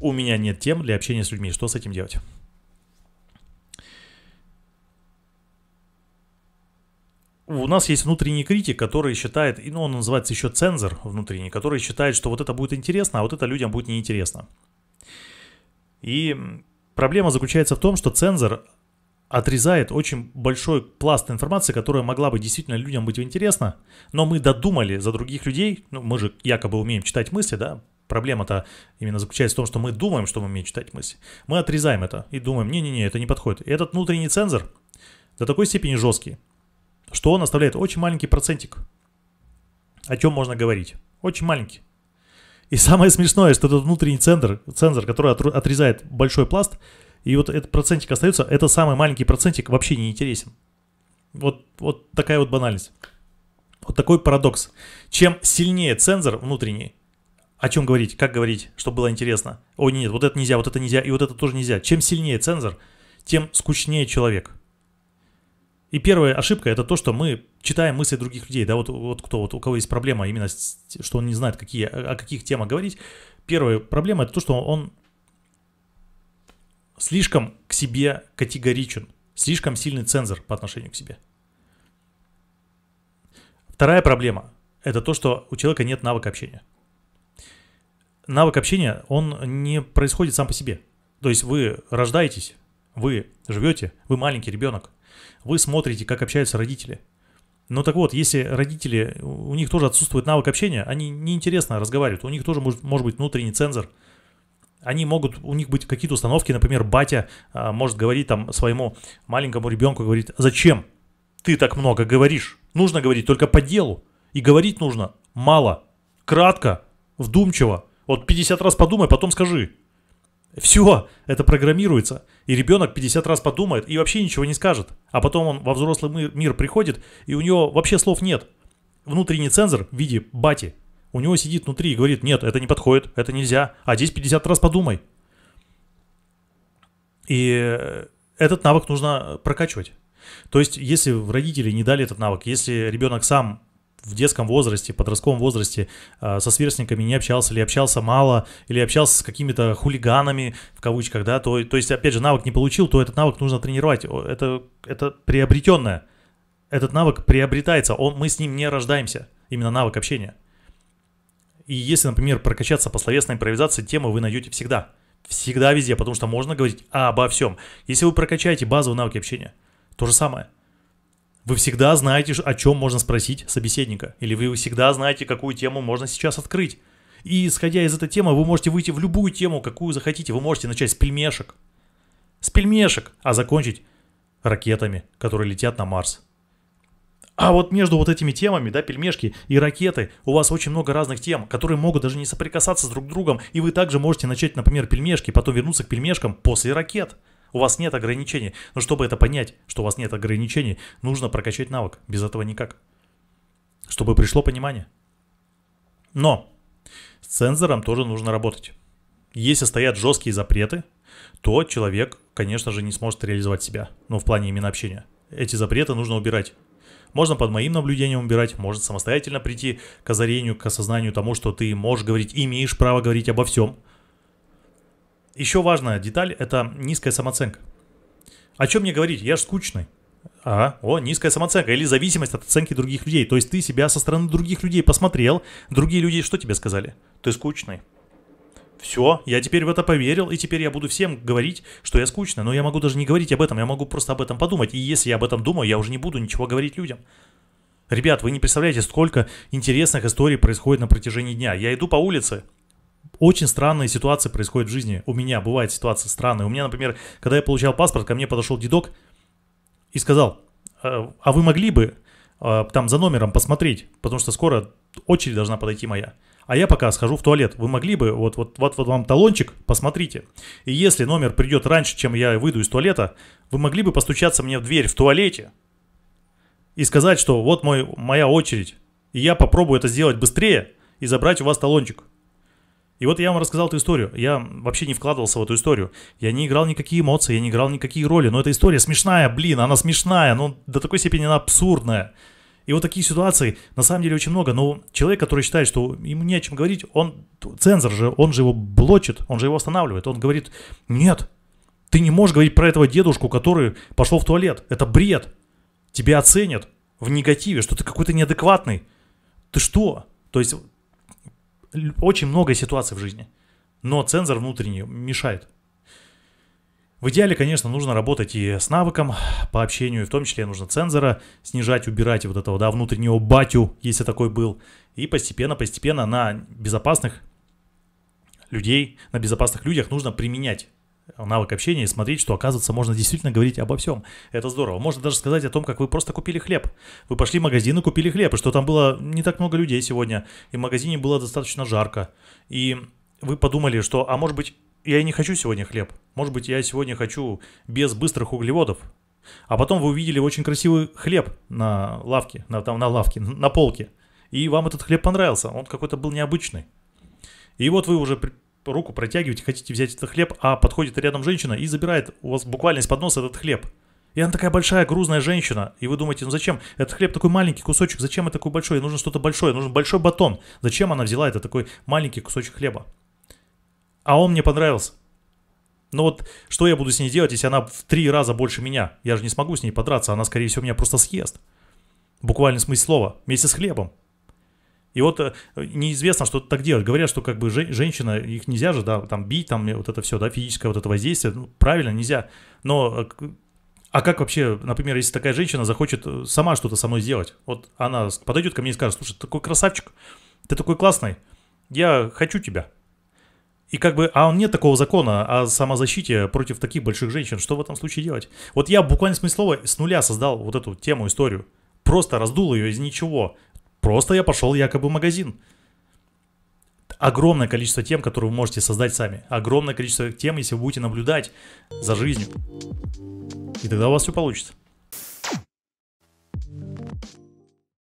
У меня нет тем для общения с людьми. Что с этим делать? у нас есть внутренний критик, который считает, и ну, он называется еще цензор внутренний, который считает, что вот это будет интересно, а вот это людям будет неинтересно. И проблема заключается в том, что цензор отрезает очень большой пласт информации, которая могла бы действительно людям быть интересна, но мы додумали за других людей, ну, мы же якобы умеем читать мысли, да, проблема-то именно заключается в том, что мы думаем, что мы умеем читать мысли. Мы отрезаем это и думаем, не-не-не, это не подходит. И этот внутренний цензор до такой степени жесткий, что он оставляет очень маленький процентик, о чем можно говорить. Очень маленький. И самое смешное, что этот внутренний цензор, цензор который отрезает большой пласт, и вот этот процентик остается, это самый маленький процентик вообще не интересен. Вот, вот такая вот банальность. Вот такой парадокс. Чем сильнее цензор внутренний, о чем говорить, как говорить, чтобы было интересно. Ой, нет, вот это нельзя, вот это нельзя, и вот это тоже нельзя. Чем сильнее цензор, тем скучнее человек. И первая ошибка это то, что мы читаем мысли других людей, да, вот, вот кто, вот у кого есть проблема именно, с, что он не знает, какие, о каких темах говорить. Первая проблема это то, что он слишком к себе категоричен, слишком сильный цензор по отношению к себе. Вторая проблема это то, что у человека нет навыка общения навык общения, он не происходит сам по себе. То есть вы рождаетесь, вы живете, вы маленький ребенок, вы смотрите, как общаются родители. Ну так вот, если родители, у них тоже отсутствует навык общения, они неинтересно разговаривают, у них тоже может, может быть внутренний цензор. Они могут, у них быть какие-то установки, например, батя а, может говорить там своему маленькому ребенку, говорит, зачем ты так много говоришь? Нужно говорить только по делу. И говорить нужно мало, кратко, вдумчиво, вот 50 раз подумай, потом скажи. Все, это программируется. И ребенок 50 раз подумает и вообще ничего не скажет. А потом он во взрослый мир приходит, и у него вообще слов нет. Внутренний цензор в виде бати у него сидит внутри и говорит, нет, это не подходит, это нельзя, а здесь 50 раз подумай. И э, этот навык нужно прокачивать. То есть, если родители не дали этот навык, если ребенок сам в детском возрасте, подростковом возрасте э, со сверстниками не общался, или общался мало, или общался с какими-то хулиганами, в кавычках, да, то, то есть, опять же, навык не получил, то этот навык нужно тренировать. Это, это приобретенное. Этот навык приобретается, он, мы с ним не рождаемся, именно навык общения. И если, например, прокачаться по словесной импровизации, темы вы найдете всегда. Всегда везде, потому что можно говорить обо всем. Если вы прокачаете базовые навыки общения, то же самое – вы всегда знаете, о чем можно спросить собеседника. Или вы всегда знаете, какую тему можно сейчас открыть. И исходя из этой темы, вы можете выйти в любую тему, какую захотите. Вы можете начать с пельмешек. С пельмешек, а закончить ракетами, которые летят на Марс. А вот между вот этими темами, да, пельмешки и ракеты, у вас очень много разных тем, которые могут даже не соприкасаться с друг с другом, и вы также можете начать, например, пельмешки, потом вернуться к пельмешкам после ракет у вас нет ограничений. Но чтобы это понять, что у вас нет ограничений, нужно прокачать навык. Без этого никак. Чтобы пришло понимание. Но с цензором тоже нужно работать. Если стоят жесткие запреты, то человек, конечно же, не сможет реализовать себя. Но ну, в плане именно общения. Эти запреты нужно убирать. Можно под моим наблюдением убирать, можно самостоятельно прийти к озарению, к осознанию того, что ты можешь говорить, имеешь право говорить обо всем – еще важная деталь – это низкая самооценка. О чем мне говорить? Я же скучный. А, о, низкая самооценка или зависимость от оценки других людей. То есть ты себя со стороны других людей посмотрел, другие люди что тебе сказали? Ты скучный. Все, я теперь в это поверил, и теперь я буду всем говорить, что я скучный. Но я могу даже не говорить об этом, я могу просто об этом подумать. И если я об этом думаю, я уже не буду ничего говорить людям. Ребят, вы не представляете, сколько интересных историй происходит на протяжении дня. Я иду по улице, очень странные ситуации происходят в жизни. У меня бывают ситуации странные. У меня, например, когда я получал паспорт, ко мне подошел дедок и сказал, «Э, а вы могли бы э, там за номером посмотреть, потому что скоро очередь должна подойти моя. А я пока схожу в туалет. Вы могли бы, вот, вот, вот, вот вам талончик, посмотрите. И если номер придет раньше, чем я выйду из туалета, вы могли бы постучаться мне в дверь в туалете и сказать, что вот мой, моя очередь, и я попробую это сделать быстрее и забрать у вас талончик. И вот я вам рассказал эту историю. Я вообще не вкладывался в эту историю. Я не играл никакие эмоции, я не играл никакие роли. Но эта история смешная, блин, она смешная, но ну, до такой степени она абсурдная. И вот такие ситуации на самом деле очень много. Но человек, который считает, что ему не о чем говорить, он цензор же, он же его блочит, он же его останавливает. Он говорит, нет, ты не можешь говорить про этого дедушку, который пошел в туалет. Это бред. Тебя оценят в негативе, что ты какой-то неадекватный. Ты что? То есть очень много ситуаций в жизни, но цензор внутренний мешает. В идеале, конечно, нужно работать и с навыком по общению, в том числе нужно цензора снижать, убирать вот этого, да, внутреннего батю, если такой был, и постепенно-постепенно на безопасных людей, на безопасных людях нужно применять навык общения и смотреть, что, оказывается, можно действительно говорить обо всем. Это здорово. Можно даже сказать о том, как вы просто купили хлеб. Вы пошли в магазин и купили хлеб, и что там было не так много людей сегодня, и в магазине было достаточно жарко. И вы подумали, что, а может быть, я и не хочу сегодня хлеб. Может быть, я сегодня хочу без быстрых углеводов. А потом вы увидели очень красивый хлеб на лавке, на, там на лавке, на полке. И вам этот хлеб понравился. Он какой-то был необычный. И вот вы уже руку протягиваете, хотите взять этот хлеб, а подходит рядом женщина и забирает у вас буквально из-под носа этот хлеб. И она такая большая, грузная женщина. И вы думаете, ну зачем? Этот хлеб такой маленький кусочек, зачем это такой большой? Нужно что-то большое, нужен большой батон. Зачем она взяла это такой маленький кусочек хлеба? А он мне понравился. Но ну вот что я буду с ней делать, если она в три раза больше меня? Я же не смогу с ней подраться, она, скорее всего, меня просто съест. Буквально смысл слова. Вместе с хлебом. И вот э, неизвестно, что так делать. Говорят, что как бы женщина, их нельзя же, да, там бить, там вот это все, да, физическое вот это воздействие, ну, правильно, нельзя. Но э, а как вообще, например, если такая женщина захочет э, сама что-то со мной сделать? Вот она подойдет ко мне и скажет, слушай, ты такой красавчик, ты такой классный, я хочу тебя. И как бы, а нет такого закона о самозащите против таких больших женщин. Что в этом случае делать? Вот я буквально слова с нуля создал вот эту тему, историю. Просто раздул ее из ничего. Просто я пошел якобы в магазин. Огромное количество тем, которые вы можете создать сами. Огромное количество тем, если вы будете наблюдать за жизнью. И тогда у вас все получится.